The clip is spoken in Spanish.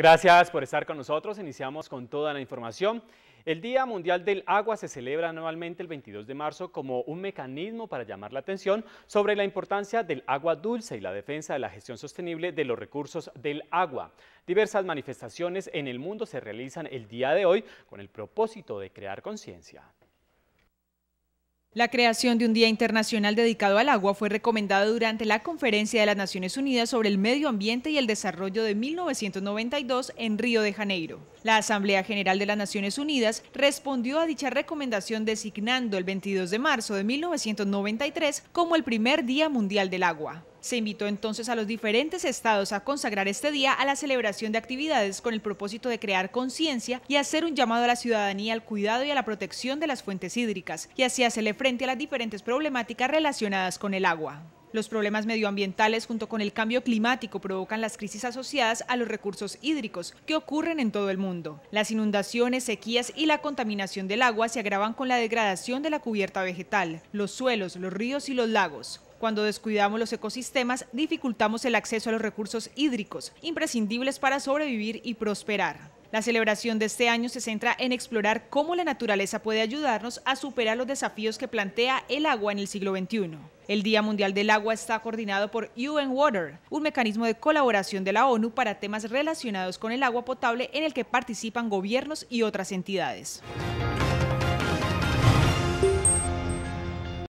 Gracias por estar con nosotros. Iniciamos con toda la información. El Día Mundial del Agua se celebra anualmente el 22 de marzo como un mecanismo para llamar la atención sobre la importancia del agua dulce y la defensa de la gestión sostenible de los recursos del agua. Diversas manifestaciones en el mundo se realizan el día de hoy con el propósito de crear conciencia. La creación de un Día Internacional dedicado al agua fue recomendada durante la Conferencia de las Naciones Unidas sobre el Medio Ambiente y el Desarrollo de 1992 en Río de Janeiro. La Asamblea General de las Naciones Unidas respondió a dicha recomendación designando el 22 de marzo de 1993 como el primer Día Mundial del Agua. Se invitó entonces a los diferentes estados a consagrar este día a la celebración de actividades con el propósito de crear conciencia y hacer un llamado a la ciudadanía al cuidado y a la protección de las fuentes hídricas y así hacerle frente a las diferentes problemáticas relacionadas con el agua. Los problemas medioambientales junto con el cambio climático provocan las crisis asociadas a los recursos hídricos que ocurren en todo el mundo. Las inundaciones, sequías y la contaminación del agua se agravan con la degradación de la cubierta vegetal, los suelos, los ríos y los lagos. Cuando descuidamos los ecosistemas, dificultamos el acceso a los recursos hídricos, imprescindibles para sobrevivir y prosperar. La celebración de este año se centra en explorar cómo la naturaleza puede ayudarnos a superar los desafíos que plantea el agua en el siglo XXI. El Día Mundial del Agua está coordinado por UN Water, un mecanismo de colaboración de la ONU para temas relacionados con el agua potable en el que participan gobiernos y otras entidades.